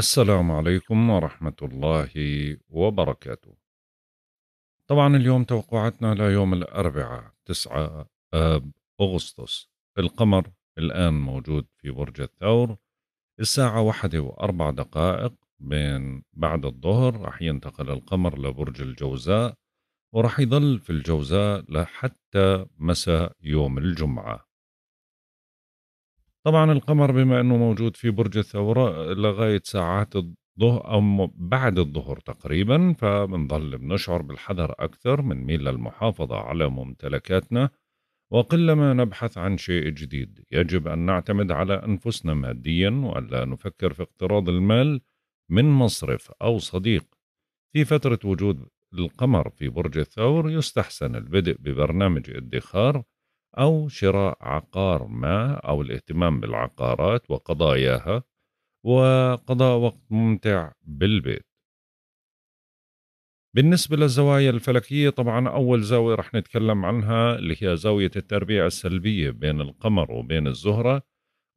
السلام عليكم ورحمة الله وبركاته طبعا اليوم توقعاتنا ليوم الأربعاء 9 آب أغسطس القمر الآن موجود في برج الثور الساعة واحدة وأربع دقائق بين بعد الظهر راح ينتقل القمر لبرج الجوزاء وراح يظل في الجوزاء لحتى مساء يوم الجمعة طبعًا القمر بما إنه موجود في برج الثورة لغاية ساعات الظهر أو بعد الظهر تقريبًا، فبنظل بنشعر بالحذر أكثر، من ميل للمحافظة على ممتلكاتنا، وقلما نبحث عن شيء جديد. يجب أن نعتمد على أنفسنا ماديًا، وألا نفكر في اقتراض المال من مصرف أو صديق. في فترة وجود القمر في برج الثور، يستحسن البدء ببرنامج ادخار أو شراء عقار ما أو الاهتمام بالعقارات وقضاياها وقضاء وقت ممتع بالبيت بالنسبة للزوايا الفلكية طبعا أول زاوية رح نتكلم عنها اللي هي زاوية التربيع السلبية بين القمر وبين الزهرة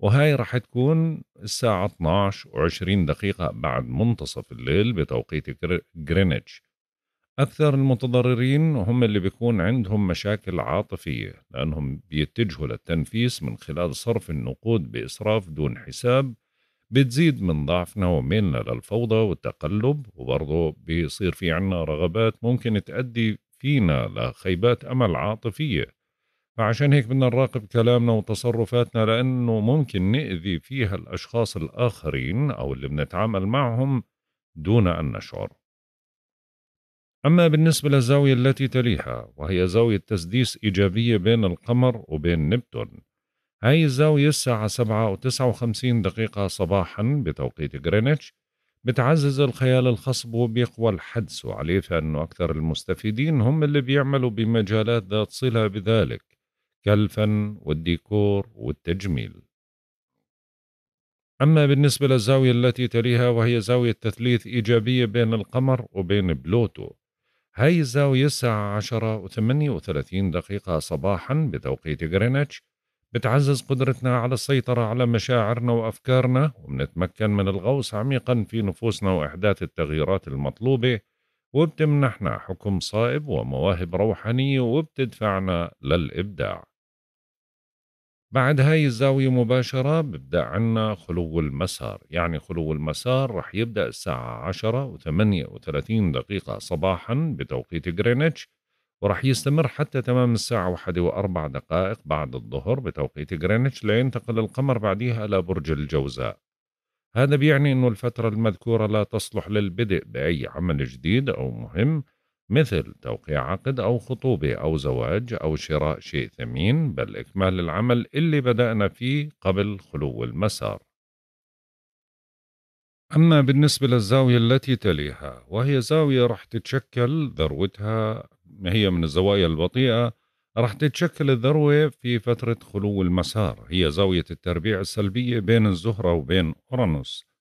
وهاي رح تكون الساعة 12 و20 دقيقة بعد منتصف الليل بتوقيت جرينتش أكثر المتضررين هم اللي بيكون عندهم مشاكل عاطفية لأنهم بيتجهوا للتنفيس من خلال صرف النقود بإسراف دون حساب بتزيد من ضعفنا وميلنا للفوضى والتقلب وبرضه بيصير في عنا رغبات ممكن تؤدي فينا لخيبات أمل عاطفية فعشان هيك بدنا نراقب كلامنا وتصرفاتنا لأنه ممكن نأذي فيها الأشخاص الآخرين أو اللي بنتعامل معهم دون أن نشعر أما بالنسبة للزاوية التي تليها وهي زاوية تسديس إيجابية بين القمر وبين نبتون هاي الزاوية الساعة سبعة وتسعة وخمسين دقيقة صباحا بتوقيت غرينتش بتعزز الخيال الخصب وبيقوى الحدس وعليه فإنه أكثر المستفيدين هم اللي بيعملوا بمجالات ذات صلة بذلك كالفن والديكور والتجميل أما بالنسبة للزاوية التي تليها وهي زاوية تثليث إيجابية بين القمر وبين بلوتو هاي الزاوية الساعة عشرة وثمانية وثلاثين دقيقة صباحا بتوقيت غرينتش بتعزز قدرتنا على السيطرة على مشاعرنا وأفكارنا وبنتمكن من الغوص عميقا في نفوسنا وإحداث التغييرات المطلوبة وبتمنحنا حكم صائب ومواهب روحانية وبتدفعنا للإبداع بعد هاي الزاوية مباشرة ببدأ عنا خلو المسار يعني خلو المسار رح يبدأ الساعة عشرة وثمانية وثلاثين دقيقة صباحا بتوقيت غرينتش ورح يستمر حتى تمام الساعة واحدة وأربع دقائق بعد الظهر بتوقيت غرينتش لينتقل القمر بعديها إلى برج الجوزاء هذا بيعني أنه الفترة المذكورة لا تصلح للبدء بأي عمل جديد أو مهم مثل توقيع عقد أو خطوبة أو زواج أو شراء شيء ثمين بل إكمال العمل اللي بدأنا فيه قبل خلو المسار أما بالنسبة للزاوية التي تليها وهي زاوية رح تتشكل ذروتها هي من الزوايا البطيئة رح تتشكل الذروة في فترة خلو المسار هي زاوية التربيع السلبية بين الزهرة وبين أورانوس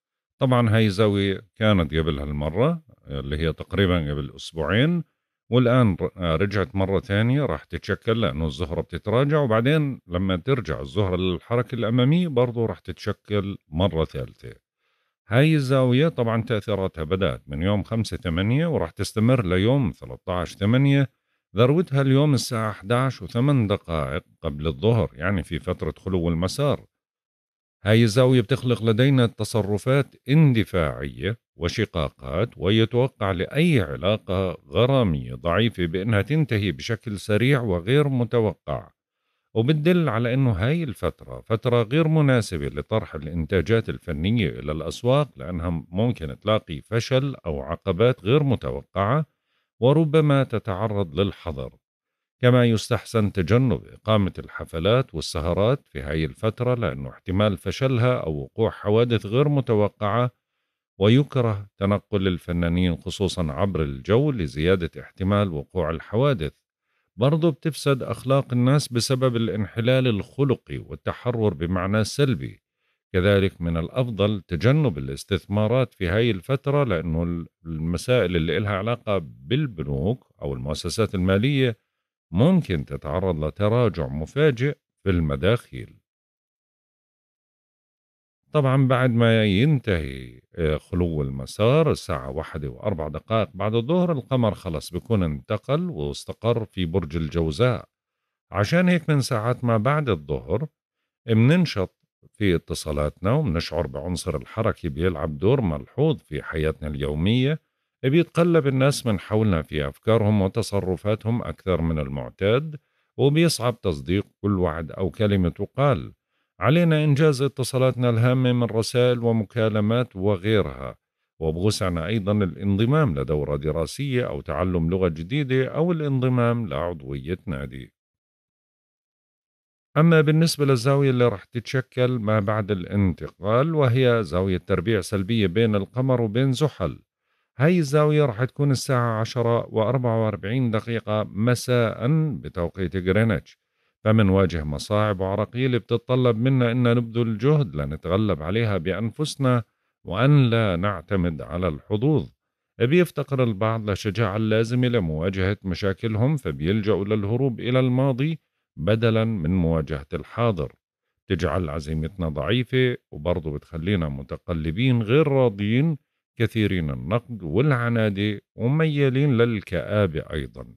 طبعا هاي زاوية كانت قبل هالمرة اللي هي تقريبا قبل أسبوعين والآن آه، رجعت مرة ثانية راح تتشكل لأنه الزهرة بتتراجع وبعدين لما ترجع الزهرة للحركة الأمامية برضو راح تتشكل مرة ثالثة هاي الزاوية طبعا تأثيراتها بدأت من يوم 5 8 وراح تستمر ليوم 13 8 ذروتها اليوم الساعة 11 و8 دقائق قبل الظهر يعني في فترة خلو المسار هاي الزاوية بتخلق لدينا تصرفات اندفاعية وشقاقات ويتوقع لأي علاقة غرامية ضعيفة بأنها تنتهي بشكل سريع وغير متوقع وبتدل على أنه هاي الفترة فترة غير مناسبة لطرح الإنتاجات الفنية إلى الأسواق لأنها ممكن تلاقي فشل أو عقبات غير متوقعة وربما تتعرض للحظر كما يستحسن تجنب إقامة الحفلات والسهرات في هاي الفترة لأنه احتمال فشلها أو وقوع حوادث غير متوقعة ويكره تنقل الفنانين خصوصا عبر الجو لزيادة احتمال وقوع الحوادث برضو بتفسد أخلاق الناس بسبب الانحلال الخلقي والتحرر بمعنى سلبي كذلك من الأفضل تجنب الاستثمارات في هاي الفترة لأنه المسائل اللي إلها علاقة بالبنوك أو المؤسسات المالية ممكن تتعرض لتراجع مفاجئ في المداخيل طبعا بعد ما ينتهي آه، خلو المسار الساعة واحدة وأربع دقائق بعد الظهر القمر خلص بيكون انتقل واستقر في برج الجوزاء عشان هيك من ساعات ما بعد الظهر مننشط في اتصالاتنا ومنشعر بعنصر الحركة بيلعب دور ملحوظ في حياتنا اليومية بيتقلب الناس من حولنا في أفكارهم وتصرفاتهم أكثر من المعتاد وبيصعب تصديق كل وعد أو كلمة تقال علينا إنجاز اتصالاتنا الهامة من رسائل ومكالمات وغيرها وبوسعنا أيضا الانضمام لدورة دراسية أو تعلم لغة جديدة أو الانضمام لعضوية نادي أما بالنسبة للزاوية اللي رح تتشكل ما بعد الانتقال وهي زاوية تربيع سلبية بين القمر وبين زحل هاي الزاوية راح تكون الساعة 10 و44 دقيقة مساء بتوقيت غرينتش فمنواجه مصاعب وعراقيل بتتطلب منا أن نبذل جهد لنتغلب عليها بأنفسنا وأن لا نعتمد على الحظوظ بيفتقر البعض للشجاعة اللازمة لمواجهة مشاكلهم فبيلجأوا للهروب إلى الماضي بدلا من مواجهة الحاضر تجعل عزيمتنا ضعيفة وبرضه بتخلينا متقلبين غير راضيين كثيرين النقد والعناد وميالين للكآبة أيضا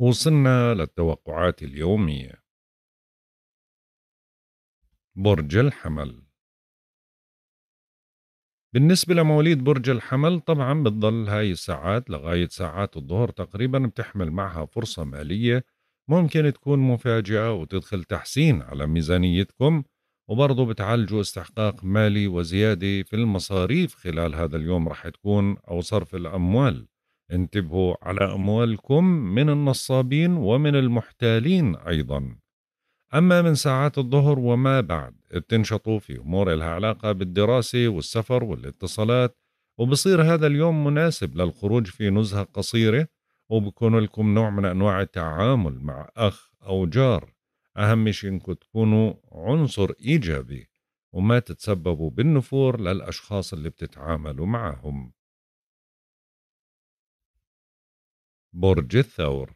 وصلنا للتوقعات اليومية برج الحمل بالنسبة لمواليد برج الحمل طبعا بتضل هاي الساعات لغاية ساعات الظهر تقريبا بتحمل معها فرصة مالية ممكن تكون مفاجئة وتدخل تحسين على ميزانيتكم وبرضه بتعالجوا استحقاق مالي وزيادة في المصاريف خلال هذا اليوم رح تكون أو صرف الأموال انتبهوا على أموالكم من النصابين ومن المحتالين أيضا أما من ساعات الظهر وما بعد بتنشطوا في أمور لها علاقة بالدراسة والسفر والاتصالات وبصير هذا اليوم مناسب للخروج في نزهة قصيرة وبكون لكم نوع من أنواع التعامل مع أخ أو جار أهم شيء إنكم تكونوا عنصر إيجابي وما تتسببوا بالنفور للأشخاص اللي بتتعاملوا معهم برج الثور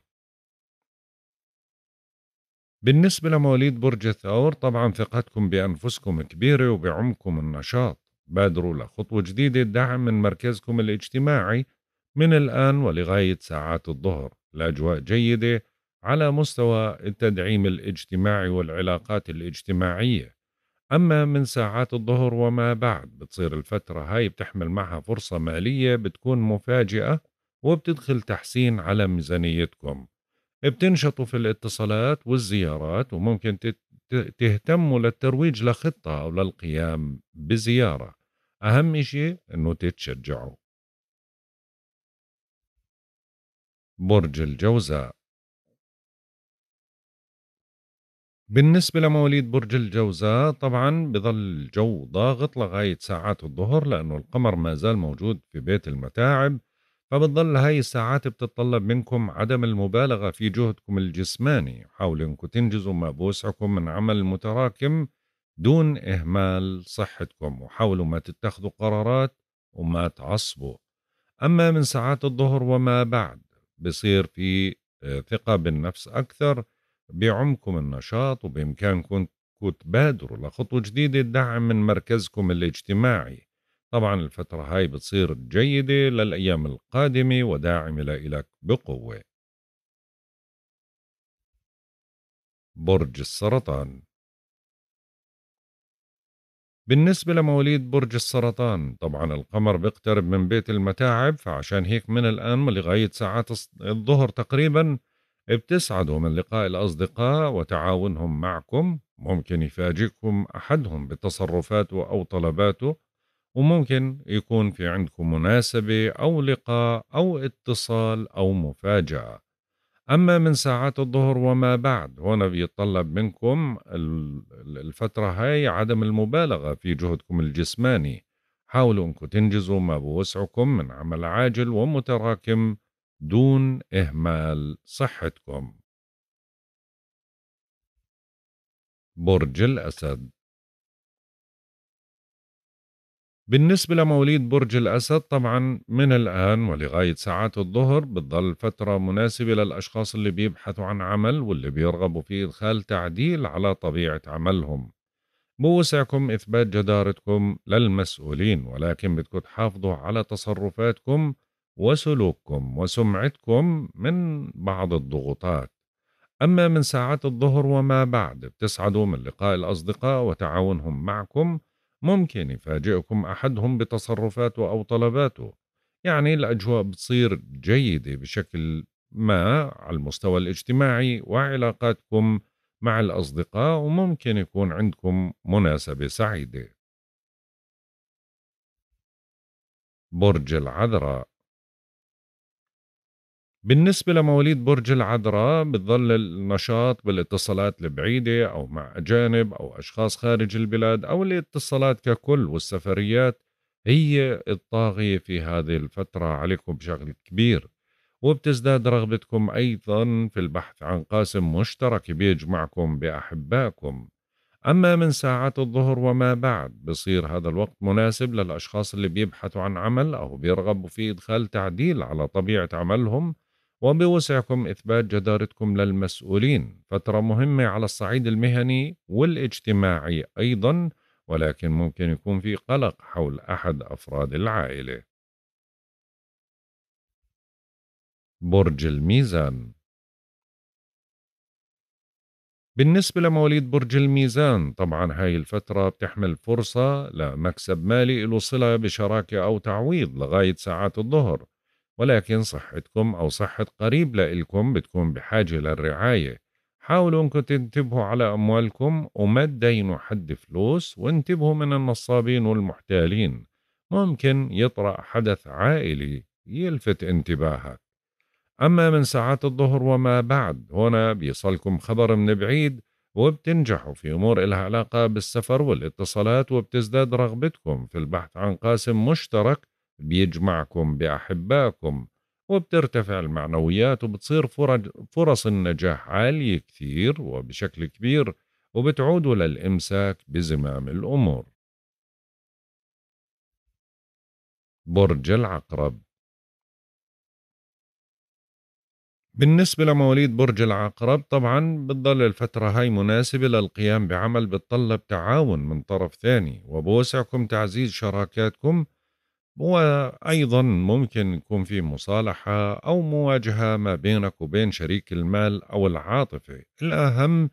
بالنسبة لمواليد برج الثور طبعا ثقتكم بأنفسكم كبيرة وبعمكم النشاط بادروا لخطوة جديدة دعم من مركزكم الاجتماعي من الآن ولغاية ساعات الظهر الأجواء جيدة على مستوى التدعيم الاجتماعي والعلاقات الاجتماعية أما من ساعات الظهر وما بعد بتصير الفترة هاي بتحمل معها فرصة مالية بتكون مفاجئة وبتدخل تحسين على ميزانيتكم بتنشطوا في الاتصالات والزيارات وممكن تهتموا للترويج لخطة أو للقيام بزيارة أهم شيء أنه تتشجعوا برج الجوزاء بالنسبة لمواليد برج الجوزاء طبعا بظل الجو ضاغط لغاية ساعات الظهر لأنه القمر ما زال موجود في بيت المتاعب فبتظل هاي الساعات بتتطلب منكم عدم المبالغة في جهدكم الجسماني حاولوا انكم تنجزوا ما بوسعكم من عمل متراكم دون إهمال صحتكم وحاولوا ما تتخذوا قرارات وما تعصبوا أما من ساعات الظهر وما بعد بصير في آه، ثقة بالنفس أكثر بعمكم النشاط وبإمكانكم تبادروا لخطوة جديدة تدعم من مركزكم الاجتماعي طبعا الفترة هاي بتصير جيدة للأيام القادمة وداعمة لإلك بقوة برج السرطان بالنسبة لمواليد برج السرطان طبعا القمر بيقترب من بيت المتاعب فعشان هيك من الآن لغاية ساعات الظهر تقريبا بتسعدوا من لقاء الأصدقاء وتعاونهم معكم ممكن يفاجئكم أحدهم بتصرفاته أو طلباته وممكن يكون في عندكم مناسبة أو لقاء أو اتصال أو مفاجأة أما من ساعات الظهر وما بعد هنا بيتطلب منكم الفترة هاي عدم المبالغة في جهدكم الجسماني حاولوا أنكم تنجزوا ما بوسعكم من عمل عاجل ومتراكم دون إهمال صحتكم برج الأسد بالنسبة لمواليد برج الأسد طبعا من الآن ولغاية ساعات الظهر بتظل فترة مناسبة للأشخاص اللي بيبحثوا عن عمل واللي بيرغبوا في إدخال تعديل على طبيعة عملهم بوسعكم إثبات جدارتكم للمسؤولين ولكن بدكم تحافظوا على تصرفاتكم وسلوككم وسمعتكم من بعض الضغوطات أما من ساعات الظهر وما بعد بتسعدوا من لقاء الأصدقاء وتعاونهم معكم ممكن يفاجئكم أحدهم بتصرفاته أو طلباته يعني الأجواء بتصير جيدة بشكل ما على المستوى الاجتماعي وعلاقاتكم مع الأصدقاء وممكن يكون عندكم مناسبة سعيدة برج العذراء بالنسبة لمواليد برج العذراء بتظل النشاط بالاتصالات البعيدة أو مع أجانب أو أشخاص خارج البلاد أو الاتصالات ككل والسفريات هي الطاغية في هذه الفترة عليكم بشغل كبير وبتزداد رغبتكم أيضا في البحث عن قاسم مشترك بيجمعكم بأحبائكم أما من ساعات الظهر وما بعد بصير هذا الوقت مناسب للأشخاص اللي بيبحثوا عن عمل أو بيرغبوا في إدخال تعديل على طبيعة عملهم وبوسعكم إثبات جدارتكم للمسؤولين فترة مهمة على الصعيد المهني والاجتماعي أيضا ولكن ممكن يكون في قلق حول أحد أفراد العائلة برج الميزان بالنسبة لمواليد برج الميزان طبعا هاي الفترة بتحمل فرصة لمكسب مالي له صلة بشراكة أو تعويض لغاية ساعات الظهر ولكن صحتكم أو صحة قريب لإلكم بتكون بحاجة للرعاية حاولوا انكم تنتبهوا على أموالكم وما تدينوا حد فلوس وانتبهوا من النصابين والمحتالين ممكن يطرأ حدث عائلي يلفت انتباهك أما من ساعات الظهر وما بعد هنا بيصلكم خبر من بعيد وبتنجحوا في أمور إلها علاقة بالسفر والاتصالات وبتزداد رغبتكم في البحث عن قاسم مشترك بيجمعكم بأحبائكم وبترتفع المعنويات وبتصير فرص النجاح عالية كثير وبشكل كبير وبتعودوا للإمساك بزمام الأمور برج العقرب بالنسبة لمواليد برج العقرب طبعا بتضل الفترة هاي مناسبة للقيام بعمل بتطلب تعاون من طرف ثاني وبوسعكم تعزيز شراكاتكم وأيضا ممكن يكون في مصالحة أو مواجهة ما بينك وبين شريك المال أو العاطفة الأهم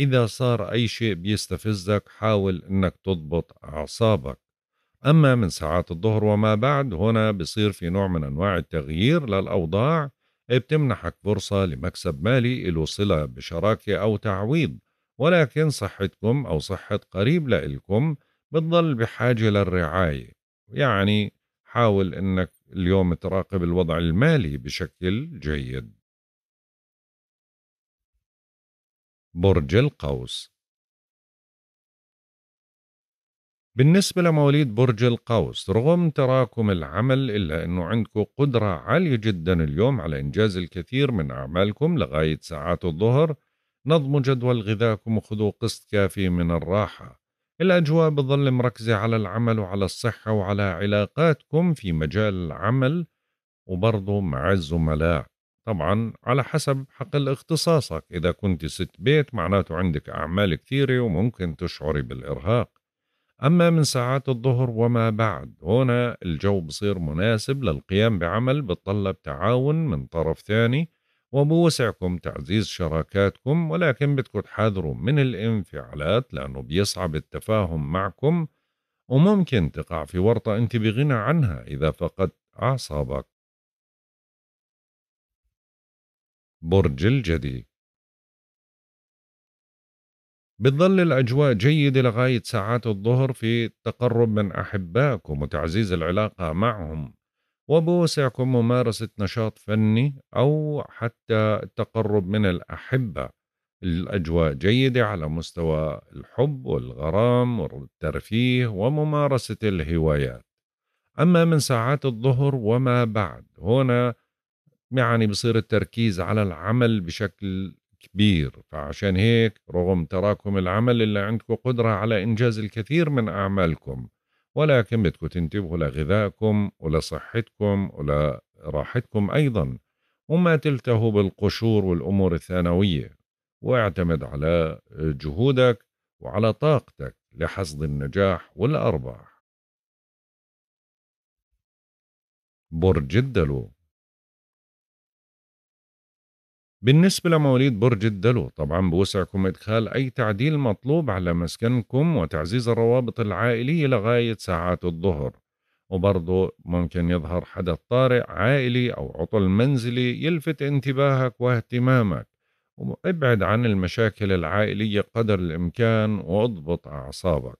إذا صار أي شيء بيستفزك حاول أنك تضبط أعصابك أما من ساعات الظهر وما بعد هنا بصير في نوع من أنواع التغيير للأوضاع بتمنحك فرصة لمكسب مالي له صلة بشراكة أو تعويض ولكن صحتكم أو صحة قريب لإلكم بتضل بحاجة للرعاية يعني حاول انك اليوم تراقب الوضع المالي بشكل جيد برج القوس بالنسبة لمواليد برج القوس رغم تراكم العمل إلا أنه عندكم قدرة عالية جدا اليوم على إنجاز الكثير من أعمالكم لغاية ساعات الظهر نظموا جدول غذاكم وخذوا قسط كافي من الراحة الأجواء بتظل مركزة على العمل وعلى الصحة وعلى علاقاتكم في مجال العمل وبرضه مع الزملاء طبعا على حسب حقل اختصاصك إذا كنت ست بيت معناته عندك أعمال كثيرة وممكن تشعري بالإرهاق أما من ساعات الظهر وما بعد هنا الجو بصير مناسب للقيام بعمل بتطلب تعاون من طرف ثاني وبوسعكم تعزيز شراكاتكم ولكن بدكم تحذروا من الانفعالات لأنه بيصعب التفاهم معكم وممكن تقع في ورطة أنت بغنى عنها إذا فقدت أعصابك برج الجدي بتظل الأجواء جيدة لغاية ساعات الظهر في التقرب من أحبائكم وتعزيز العلاقة معهم وبوسعكم ممارسة نشاط فني أو حتى التقرب من الأحبة الأجواء جيدة على مستوى الحب والغرام والترفيه وممارسة الهوايات أما من ساعات الظهر وما بعد هنا يعني بصير التركيز على العمل بشكل كبير فعشان هيك رغم تراكم العمل اللي عندكم قدرة على إنجاز الكثير من أعمالكم ولكن بدكم تنتبهوا لغذائكم ولصحتكم ولراحتكم أيضا وما تلتهوا بالقشور والأمور الثانوية واعتمد على جهودك وعلى طاقتك لحصد النجاح والأرباح برج الدلو بالنسبة لمواليد برج الدلو طبعا بوسعكم إدخال أي تعديل مطلوب على مسكنكم وتعزيز الروابط العائلية لغاية ساعات الظهر وبرضه ممكن يظهر حدث طارئ عائلي أو عطل منزلي يلفت انتباهك واهتمامك وابعد عن المشاكل العائلية قدر الإمكان واضبط أعصابك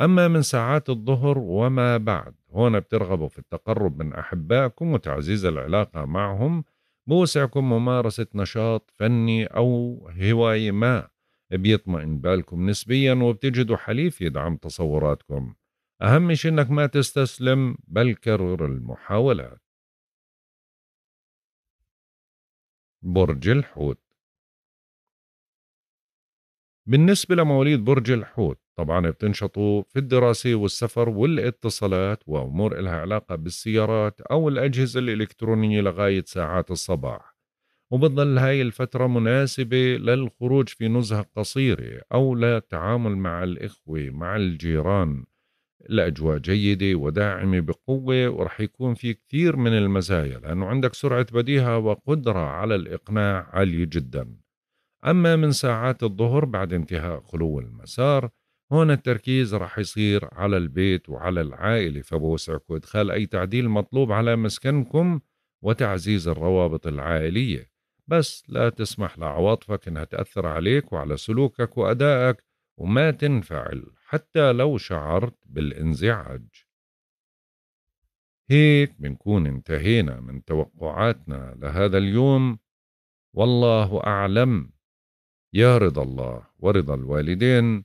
أما من ساعات الظهر وما بعد هون بترغبوا في التقرب من أحبائكم وتعزيز العلاقة معهم بوسعكم ممارسة نشاط فني أو هواية ما بيطمئن بالكم نسبيا وبتجدوا حليف يدعم تصوراتكم أهم شيء إنك ما تستسلم بل كرر المحاولات برج الحوت بالنسبة لمواليد برج الحوت طبعا بتنشطوا في الدراسة والسفر والاتصالات وأمور إلها علاقة بالسيارات أو الأجهزة الإلكترونية لغاية ساعات الصباح وبتظل هاي الفترة مناسبة للخروج في نزهة قصيرة أو للتعامل مع الإخوة مع الجيران الأجواء جيدة وداعمة بقوة ورح يكون في كثير من المزايا لأنه عندك سرعة بديهة وقدرة على الإقناع عالية جدا أما من ساعات الظهر بعد انتهاء خلو المسار هون التركيز راح يصير على البيت وعلى العائلة فبوسعك إدخال أي تعديل مطلوب على مسكنكم وتعزيز الروابط العائلية بس لا تسمح لعواطفك إنها تأثر عليك وعلى سلوكك وأدائك وما تنفعل حتى لو شعرت بالانزعاج هيك بنكون انتهينا من توقعاتنا لهذا اليوم والله أعلم يا رضا الله ورضا الوالدين